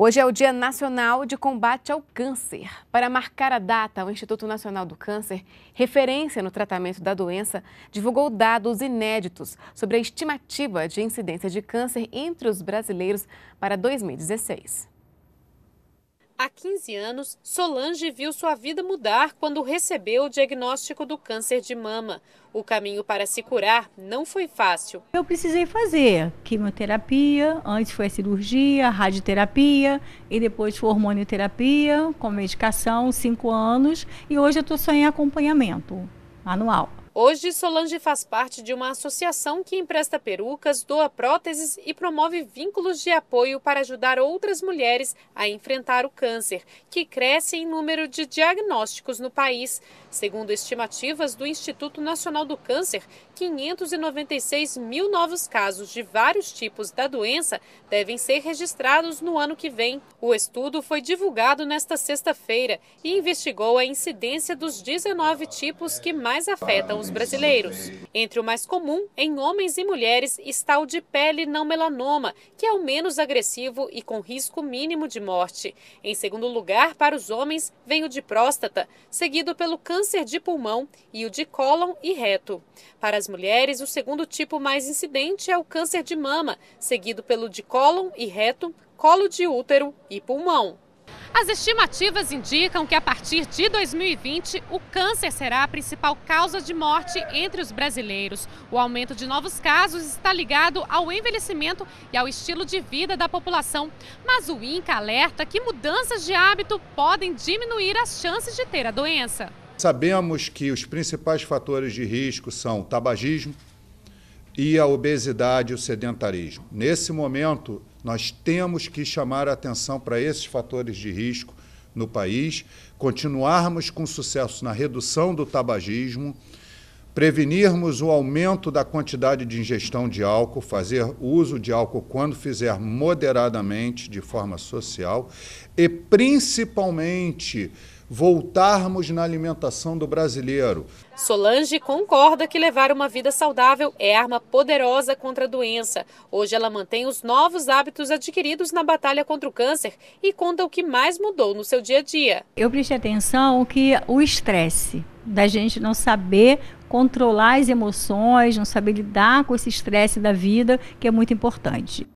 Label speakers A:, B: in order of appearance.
A: Hoje é o Dia Nacional de Combate ao Câncer. Para marcar a data, o Instituto Nacional do Câncer, referência no tratamento da doença, divulgou dados inéditos sobre a estimativa de incidência de câncer entre os brasileiros para 2016. Há 15 anos, Solange viu sua vida mudar quando recebeu o diagnóstico do câncer de mama. O caminho para se curar não foi
B: fácil. Eu precisei fazer quimioterapia, antes foi a cirurgia, radioterapia e depois foi hormonioterapia com medicação, cinco anos. E hoje eu estou só em acompanhamento anual.
A: Hoje, Solange faz parte de uma associação que empresta perucas, doa próteses e promove vínculos de apoio para ajudar outras mulheres a enfrentar o câncer, que cresce em número de diagnósticos no país. Segundo estimativas do Instituto Nacional do Câncer, 596 mil novos casos de vários tipos da doença devem ser registrados no ano que vem. O estudo foi divulgado nesta sexta-feira e investigou a incidência dos 19 tipos que mais afetam os brasileiros. Entre o mais comum, em homens e mulheres, está o de pele não melanoma, que é o menos agressivo e com risco mínimo de morte. Em segundo lugar, para os homens, vem o de próstata, seguido pelo câncer de pulmão e o de cólon e reto. Para as mulheres, o segundo tipo mais incidente é o câncer de mama, seguido pelo de cólon e reto, colo de útero e pulmão. As estimativas indicam que a partir de 2020 o câncer será a principal causa de morte entre os brasileiros. O aumento de novos casos está ligado ao envelhecimento e ao estilo de vida da população. Mas o INCA alerta que mudanças de hábito podem diminuir as chances de ter a doença.
C: Sabemos que os principais fatores de risco são tabagismo e a obesidade e o sedentarismo. Nesse momento, nós temos que chamar a atenção para esses fatores de risco no país, continuarmos com sucesso na redução do tabagismo, prevenirmos o aumento da quantidade de ingestão de álcool, fazer uso de álcool quando fizer moderadamente, de forma social, e principalmente voltarmos na alimentação do brasileiro.
A: Solange concorda que levar uma vida saudável é arma poderosa contra a doença. Hoje ela mantém os novos hábitos adquiridos na batalha contra o câncer e conta o que mais mudou no seu dia a dia.
B: Eu prestei atenção que o estresse da gente não saber controlar as emoções, não saber lidar com esse estresse da vida, que é muito importante.